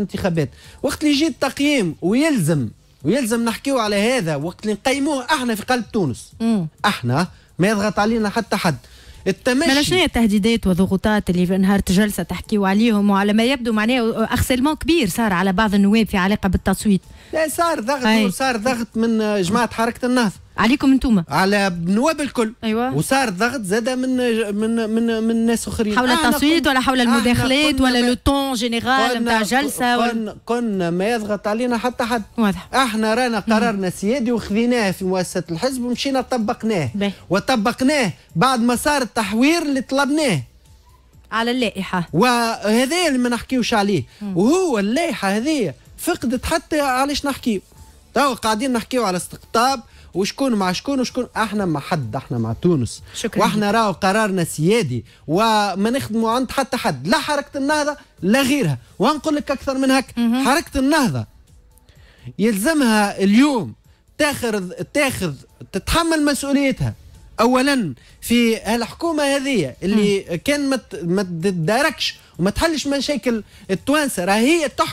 الانتخابات وقت اللي يجي التقييم ويلزم ويلزم نحكيو على هذا وقت اللي نقيموه احنا في قلب تونس احنا ما يضغط علينا حتى حد التماشي مالا شنو التهديدات والضغوطات اللي نهار جلسه تحكيوا عليهم وعلى ما يبدو معناه اخسلمون كبير صار على بعض النواب في علاقه بالتصويت لا صار ضغط أي. وصار ضغط من جماعه حركه النهضه عليكم انتم على النواب الكل ايوه وصار ضغط زاد من من من من ناس اخرين حول التصويت ولا حول المداخلات ولا لو تون جينيرال نتاع جلسه كنا, كنا ما يضغط علينا حتى حد واضح احنا رانا قرارنا سيادي وخذيناه في مؤسسه الحزب ومشينا طبقناه وطبقناه بعد ما صارت التحوير اللي طلبناه على اللائحة وهذا اللي ما نحكيوش عليه مم. وهو اللائحة هذه فقدت حتى علاش نحكيو تو قاعدين نحكيو على استقطاب وشكون مع شكون وشكون احنا مع حد احنا مع تونس شكرا واحنا راهو قرارنا سيادي وما نخدموا عند حتى حد لا حركه النهضه لا غيرها ونقول لك اكثر من هك مم. حركه النهضه يلزمها اليوم تاخذ تاخذ تتحمل مسؤوليتها اولا في الحكومه هذه اللي م. كان ما تداركش وما تحلش مشاكل التوانسه راهي تحكم